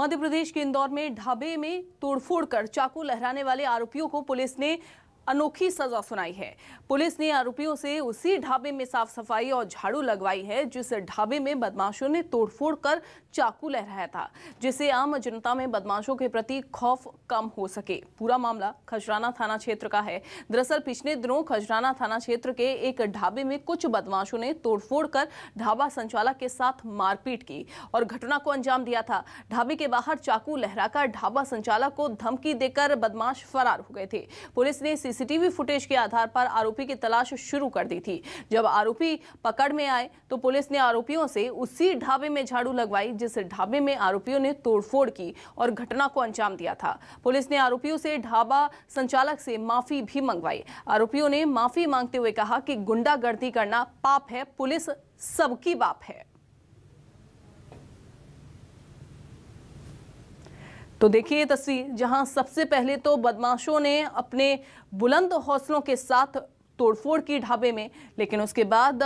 मध्य प्रदेश के इंदौर में ढाबे में तोड़फोड़ कर चाकू लहराने वाले आरोपियों को पुलिस ने अनोखी सजा सुनाई है पुलिस ने आरोपियों से उसी ढाबे में साफ सफाई और झाड़ू लगवाई है जिस ढाबे में बदमाशों ने तोड़फोड़ कर चाकू लहराया था जिससे आम जनता में बदमाशों के प्रति खौफ कम हो सके पूरा मामला खजराना थाना क्षेत्र का है दरअसल पिछले दिनों खजराना थाना क्षेत्र के एक ढाबे में कुछ बदमाशों ने तोड़फोड़ कर ढाबा संचालक के साथ मारपीट की और घटना को अंजाम दिया था ढाबे के बाहर चाकू लहराकर ढाबा संचालक को धमकी देकर बदमाश फरार हो गए थे पुलिस ने सीसीटीवी फुटेज के आधार पर आरोपी की तलाश शुरू कर दी थी जब आरोपी पकड़ में आए तो पुलिस ने आरोपियों से उसी ढाबे में झाड़ू लगवाई जिस ढाबे में आरोपियों ने तोड़फोड़ की और घटना को अंजाम दिया था पुलिस ने आरोपियों से ढाबा संचालक से माफी भी मंगवाई आरोपियों ने माफी मांगते हुए कहा कि गुंडागर्दी करना पाप है पुलिस सबकी बाप है तो देखिए ये तस्वीर जहां सबसे पहले तो बदमाशों ने अपने बुलंद हौसलों के साथ तोड़फोड़ की ढाबे में लेकिन उसके बाद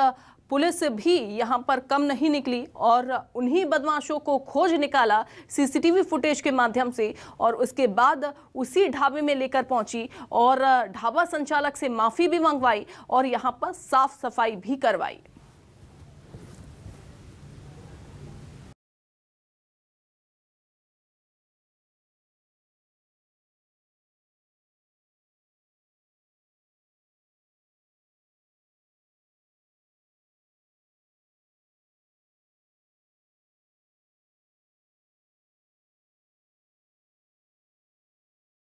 पुलिस भी यहां पर कम नहीं निकली और उन्हीं बदमाशों को खोज निकाला सीसीटीवी फुटेज के माध्यम से और उसके बाद उसी ढाबे में लेकर पहुंची और ढाबा संचालक से माफ़ी भी मंगवाई और यहां पर साफ सफाई भी करवाई